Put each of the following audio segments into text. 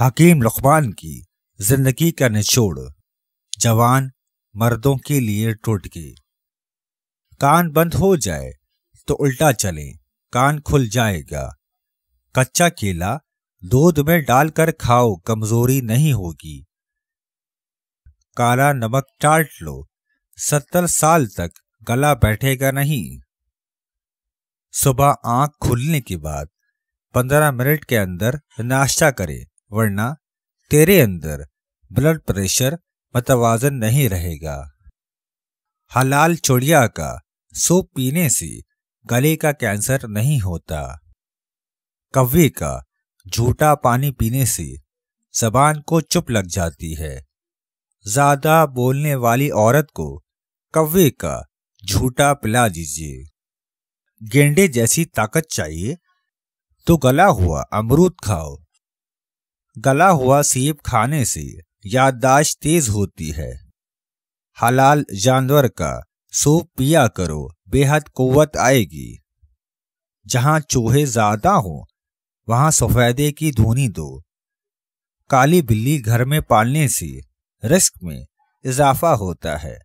हकीम लुकमान की जिंदगी का निचोड़ जवान मर्दों के लिए टूट टोटके कान बंद हो जाए तो उल्टा चले कान खुल जाएगा कच्चा केला दूध में डालकर खाओ कमजोरी नहीं होगी काला नमक टाट लो सत्तर साल तक गला बैठेगा नहीं सुबह आंख खुलने के बाद पंद्रह मिनट के अंदर नाश्ता करें वरना तेरे अंदर ब्लड प्रेशर मतवाजन नहीं रहेगा हलाल चुड़िया का सूप पीने से गले का कैंसर नहीं होता कव्वे का झूठा पानी पीने से जबान को चुप लग जाती है ज्यादा बोलने वाली औरत को कव्वे का झूठा पिला दीजिए गेंडे जैसी ताकत चाहिए तो गला हुआ अमरूद खाओ गला हुआ सेब खाने से याददाश्त तेज होती है हलाल जानवर का सूप पिया करो बेहद कुवत आएगी जहां चूहे ज्यादा हो वहां सफेदे की धुनी दो काली बिल्ली घर में पालने से रिस्क में इजाफा होता है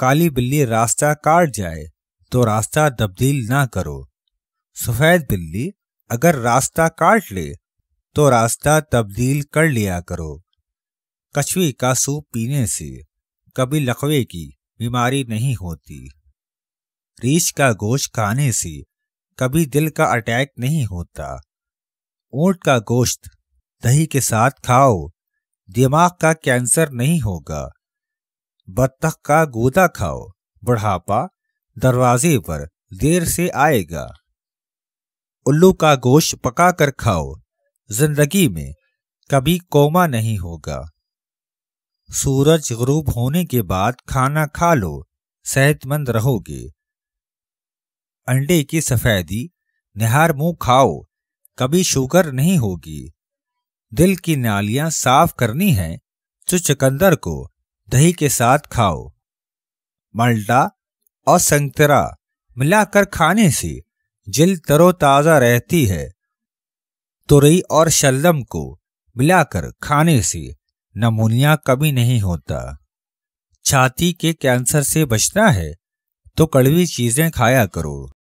काली बिल्ली रास्ता काट जाए तो रास्ता तब्दील ना करो सफेद बिल्ली अगर रास्ता काट ले तो रास्ता तब्दील कर लिया करो कछुए का सूप पीने से कभी लकवे की बीमारी नहीं होती रीछ का गोश्त खाने से कभी दिल का अटैक नहीं होता ऊंट का गोश्त दही के साथ खाओ दिमाग का कैंसर नहीं होगा बत्तख का गोदा खाओ बुढ़ापा दरवाजे पर देर से आएगा उल्लू का गोश्त पकाकर खाओ जिंदगी में कभी कोमा नहीं होगा सूरज गरूब होने के बाद खाना खा लो सेहतमंद रहोगे अंडे की सफेदी निहार मुंह खाओ कभी शुगर नहीं होगी दिल की नालियां साफ करनी है तो चकंदर को दही के साथ खाओ मल्टा और संतरा मिलाकर खाने से जिल तरोताज़ा रहती है तुरई और शलजम को मिलाकर खाने से नमूनिया कभी नहीं होता छाती के कैंसर से बचना है तो कड़वी चीजें खाया करो